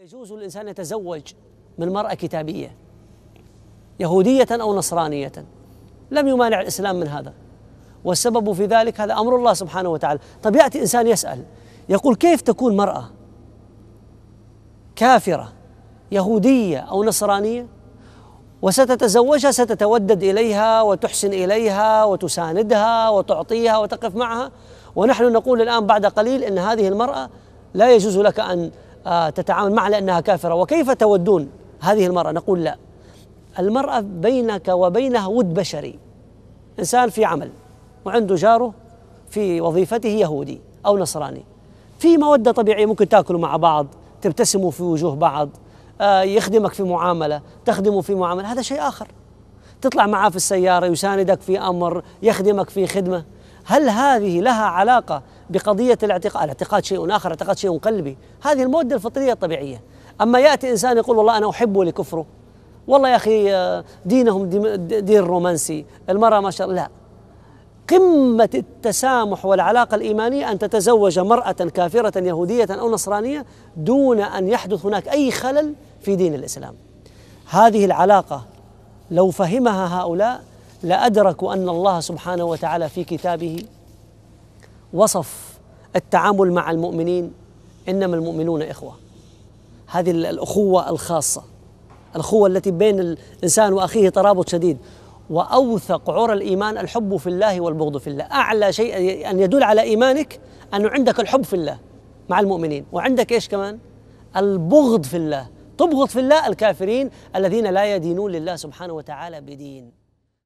يجوز الإنسان يتزوج من مرأة كتابية يهودية أو نصرانية لم يمانع الإسلام من هذا والسبب في ذلك هذا أمر الله سبحانه وتعالى طب يأتي إنسان يسأل يقول كيف تكون مرأة كافرة يهودية أو نصرانية وستتزوجها ستتودد إليها وتحسن إليها وتساندها وتعطيها وتقف معها ونحن نقول الآن بعد قليل أن هذه المرأة لا يجوز لك أن آه، تتعامل معها لأنها كافرة وكيف تودون هذه المرأة نقول لا المرأة بينك وبينها ود بشري إنسان في عمل وعنده جاره في وظيفته يهودي أو نصراني في مودة طبيعية ممكن تاكلوا مع بعض تبتسموا في وجوه بعض آه، يخدمك في معاملة تخدمه في معاملة هذا شيء آخر تطلع معاه في السيارة يساندك في أمر يخدمك في خدمة هل هذه لها علاقة بقضية الاعتقاد الاعتقاد شيء آخر اعتقاد شيء قلبي هذه المودة الفطرية الطبيعية أما يأتي إنسان يقول والله أنا أحبه لكفره والله يا أخي آه، دينهم دين رومانسي المرأة ما شاء الله لا قمة التسامح والعلاقة الإيمانية أن تتزوج مرأة كافرة يهودية أو نصرانية دون أن يحدث هناك أي خلل في دين الإسلام هذه العلاقة لو فهمها هؤلاء لأدركوا أن الله سبحانه وتعالى في كتابه وصف التعامل مع المؤمنين إنما المؤمنون إخوة هذه الأخوة الخاصة الأخوة التي بين الإنسان وأخيه ترابط شديد وأوثق عرى الإيمان الحب في الله والبغض في الله أعلى شيء أن يدل على إيمانك أنه عندك الحب في الله مع المؤمنين وعندك إيش كمان البغض في الله تبغض في الله الكافرين الذين لا يدينون لله سبحانه وتعالى بدين